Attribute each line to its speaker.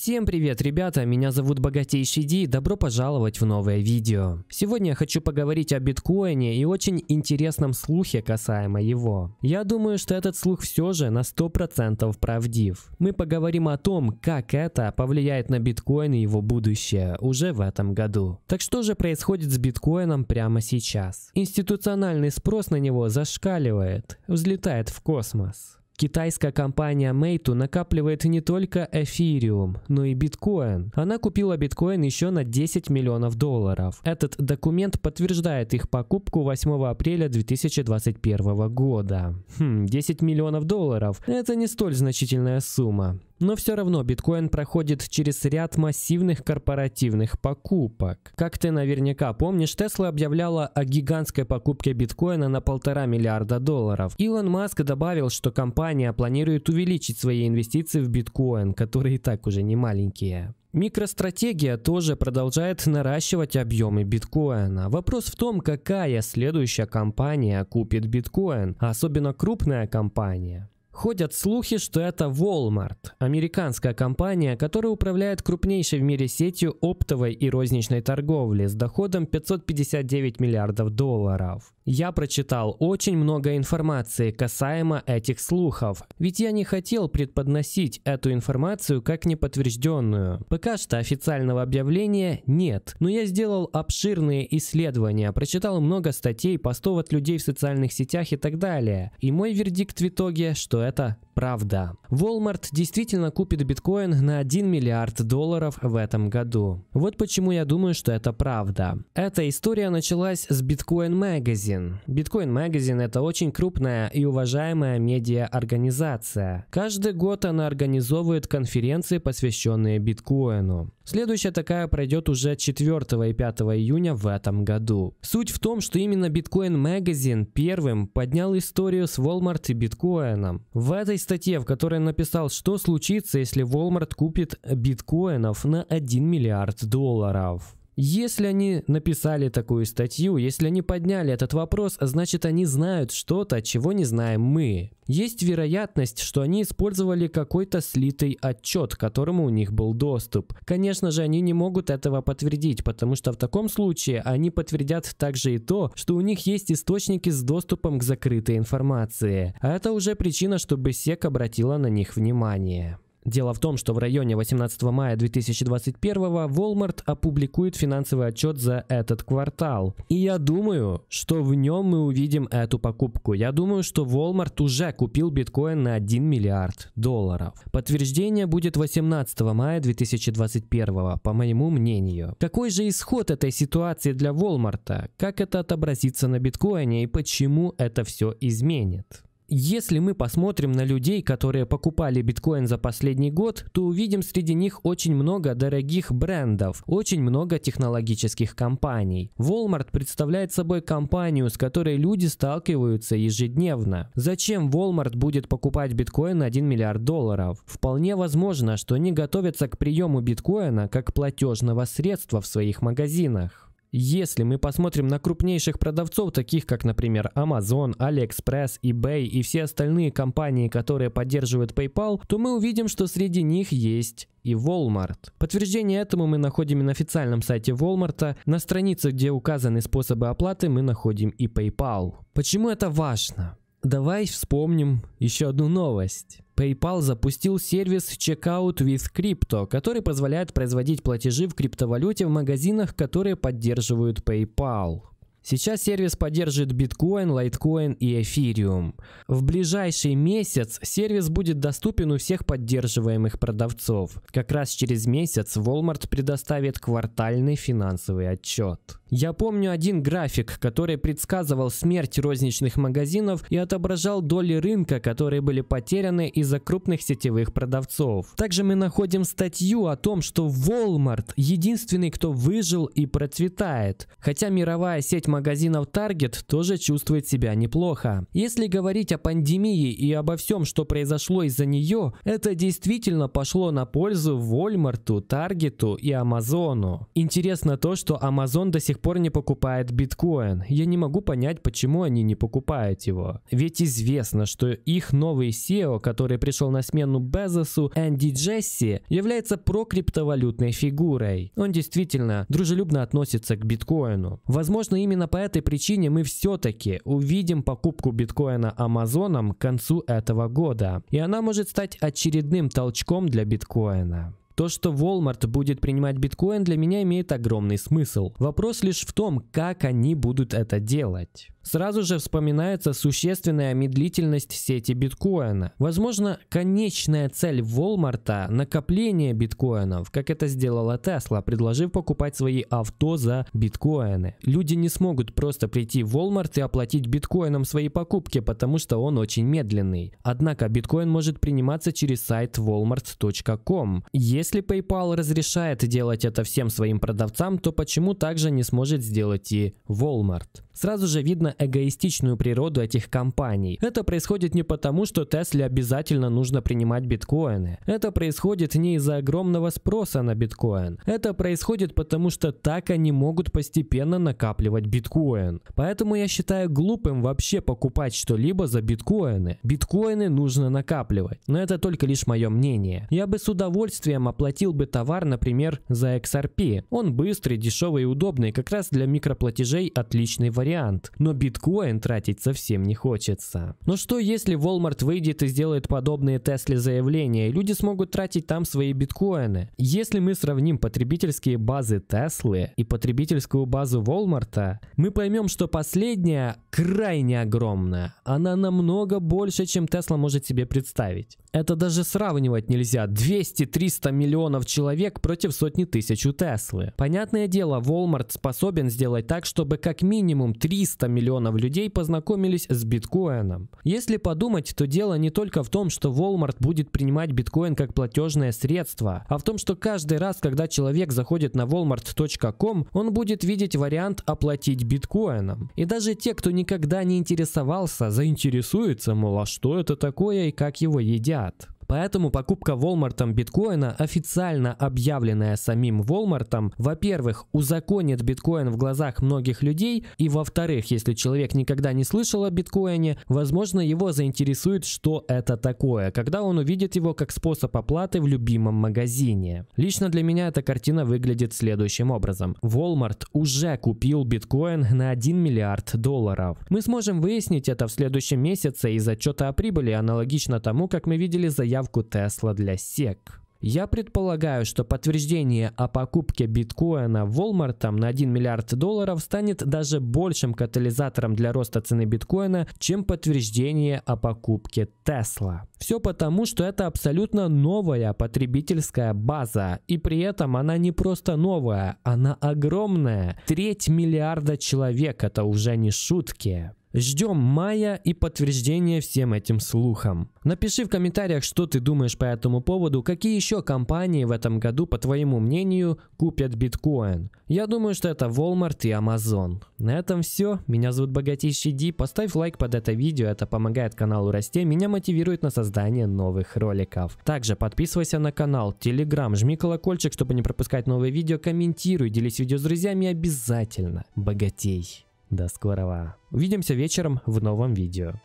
Speaker 1: Всем привет, ребята, меня зовут Богатейший Ди, добро пожаловать в новое видео. Сегодня я хочу поговорить о биткоине и очень интересном слухе касаемо его. Я думаю, что этот слух все же на 100% правдив. Мы поговорим о том, как это повлияет на биткоин и его будущее уже в этом году. Так что же происходит с биткоином прямо сейчас? Институциональный спрос на него зашкаливает, взлетает в космос. Китайская компания Meitu накапливает не только эфириум, но и биткоин. Она купила биткоин еще на 10 миллионов долларов. Этот документ подтверждает их покупку 8 апреля 2021 года. Хм, 10 миллионов долларов – это не столь значительная сумма. Но все равно биткоин проходит через ряд массивных корпоративных покупок. Как ты наверняка помнишь, Тесла объявляла о гигантской покупке биткоина на полтора миллиарда долларов. Илон Маск добавил, что компания планирует увеличить свои инвестиции в биткоин, которые и так уже не маленькие. Микростратегия тоже продолжает наращивать объемы биткоина. Вопрос в том, какая следующая компания купит биткоин, а особенно крупная компания. Ходят слухи, что это Walmart, американская компания, которая управляет крупнейшей в мире сетью оптовой и розничной торговли с доходом 559 миллиардов долларов. Я прочитал очень много информации касаемо этих слухов, ведь я не хотел предподносить эту информацию как неподтвержденную. Пока что официального объявления нет, но я сделал обширные исследования, прочитал много статей, постов от людей в социальных сетях и так далее. И мой вердикт в итоге, что это это правда. Walmart действительно купит биткоин на 1 миллиард долларов в этом году. Вот почему я думаю, что это правда. Эта история началась с Bitcoin Magazine. Bitcoin Magazine это очень крупная и уважаемая медиа-организация. Каждый год она организовывает конференции, посвященные биткоину. Следующая такая пройдет уже 4 и 5 июня в этом году. Суть в том, что именно Bitcoin Magazine первым поднял историю с Walmart и биткоином. В этой статье, в которой написал, что случится, если Walmart купит биткоинов на 1 миллиард долларов. Если они написали такую статью, если они подняли этот вопрос, значит они знают что-то, чего не знаем мы. Есть вероятность, что они использовали какой-то слитый отчет, к которому у них был доступ. Конечно же, они не могут этого подтвердить, потому что в таком случае они подтвердят также и то, что у них есть источники с доступом к закрытой информации. А это уже причина, чтобы СЕК обратила на них внимание. Дело в том, что в районе 18 мая 2021 Walmart опубликует финансовый отчет за этот квартал. И я думаю, что в нем мы увидим эту покупку. Я думаю, что Walmart уже купил биткоин на 1 миллиард долларов. Подтверждение будет 18 мая 2021, по моему мнению. Какой же исход этой ситуации для Walmart? Как это отобразится на биткоине и почему это все изменит? Если мы посмотрим на людей, которые покупали биткоин за последний год, то увидим среди них очень много дорогих брендов, очень много технологических компаний. Walmart представляет собой компанию, с которой люди сталкиваются ежедневно. Зачем Walmart будет покупать биткоин на 1 миллиард долларов? Вполне возможно, что они готовятся к приему биткоина как платежного средства в своих магазинах. Если мы посмотрим на крупнейших продавцов, таких как, например, Amazon, AliExpress, eBay и все остальные компании, которые поддерживают PayPal, то мы увидим, что среди них есть и Walmart. Подтверждение этому мы находим и на официальном сайте Walmart. На странице, где указаны способы оплаты, мы находим и PayPal. Почему это важно? Давай вспомним еще одну новость. PayPal запустил сервис Checkout with Crypto, который позволяет производить платежи в криптовалюте в магазинах, которые поддерживают PayPal. Сейчас сервис поддерживает биткоин, лайткоин и эфириум. В ближайший месяц сервис будет доступен у всех поддерживаемых продавцов. Как раз через месяц Walmart предоставит квартальный финансовый отчет. Я помню один график, который предсказывал смерть розничных магазинов и отображал доли рынка, которые были потеряны из-за крупных сетевых продавцов. Также мы находим статью о том, что Walmart единственный, кто выжил и процветает. Хотя мировая сеть магазинов магазинов Target тоже чувствует себя неплохо. Если говорить о пандемии и обо всем, что произошло из-за нее, это действительно пошло на пользу Walmart, Target и Amazon. Интересно то, что Amazon до сих пор не покупает биткоин. Я не могу понять, почему они не покупают его. Ведь известно, что их новый SEO, который пришел на смену Безосу, Энди Джесси, является прокриптовалютной фигурой. Он действительно дружелюбно относится к биткоину. Возможно, именно Именно по этой причине мы все-таки увидим покупку биткоина Амазоном к концу этого года. И она может стать очередным толчком для биткоина. То, что Walmart будет принимать биткоин, для меня имеет огромный смысл. Вопрос лишь в том, как они будут это делать. Сразу же вспоминается существенная медлительность сети биткоина. Возможно, конечная цель Волмарта – накопление биткоинов, как это сделала Тесла, предложив покупать свои авто за биткоины. Люди не смогут просто прийти в Walmart и оплатить биткоином свои покупки, потому что он очень медленный. Однако биткоин может приниматься через сайт walmart.com. Если PayPal разрешает делать это всем своим продавцам, то почему также не сможет сделать и Walmart? Сразу же видно эгоистичную природу этих компаний. Это происходит не потому, что Тесле обязательно нужно принимать биткоины. Это происходит не из-за огромного спроса на биткоин. Это происходит потому, что так они могут постепенно накапливать биткоин. Поэтому я считаю глупым вообще покупать что-либо за биткоины. Биткоины нужно накапливать. Но это только лишь мое мнение. Я бы с удовольствием оплатил бы товар, например, за XRP. Он быстрый, дешевый и удобный, как раз для микроплатежей отличный вариант вариант, но биткоин тратить совсем не хочется. Но что если Walmart выйдет и сделает подобные Tesla заявления, и люди смогут тратить там свои биткоины? Если мы сравним потребительские базы Tesla и потребительскую базу Walmart, мы поймем, что последняя крайне огромная. Она намного больше, чем Tesla может себе представить. Это даже сравнивать нельзя. 200-300 миллионов человек против сотни тысяч у Теслы. Понятное дело, Walmart способен сделать так, чтобы как минимум 300 миллионов людей познакомились с биткоином. Если подумать, то дело не только в том, что Walmart будет принимать биткоин как платежное средство, а в том, что каждый раз, когда человек заходит на walmart.com, он будет видеть вариант оплатить биткоином. И даже те, кто никогда не интересовался, заинтересуются, мол, а что это такое и как его едят. Поэтому покупка Walmart биткоина, официально объявленная самим Walmart, во-первых, узаконит биткоин в глазах многих людей, и во-вторых, если человек никогда не слышал о биткоине, возможно, его заинтересует, что это такое, когда он увидит его как способ оплаты в любимом магазине. Лично для меня эта картина выглядит следующим образом. Walmart уже купил биткоин на 1 миллиард долларов. Мы сможем выяснить это в следующем месяце из отчета о прибыли, аналогично тому, как мы видели заявку заявку Tesla для SEC. Я предполагаю, что подтверждение о покупке биткоина Walmart на 1 миллиард долларов станет даже большим катализатором для роста цены биткоина, чем подтверждение о покупке Tesla. Все потому, что это абсолютно новая потребительская база, и при этом она не просто новая, она огромная. Треть миллиарда человек, это уже не шутки. Ждем мая и подтверждения всем этим слухам. Напиши в комментариях, что ты думаешь по этому поводу, какие еще компании в этом году, по твоему мнению, купят биткоин. Я думаю, что это Walmart и Amazon. На этом все. Меня зовут Богатейший Ди. Поставь лайк под это видео, это помогает каналу расти, меня мотивирует на создание новых роликов. Также подписывайся на канал, телеграм, жми колокольчик, чтобы не пропускать новые видео, комментируй, делись видео с друзьями обязательно. Богатей. До скорого. Увидимся вечером в новом видео.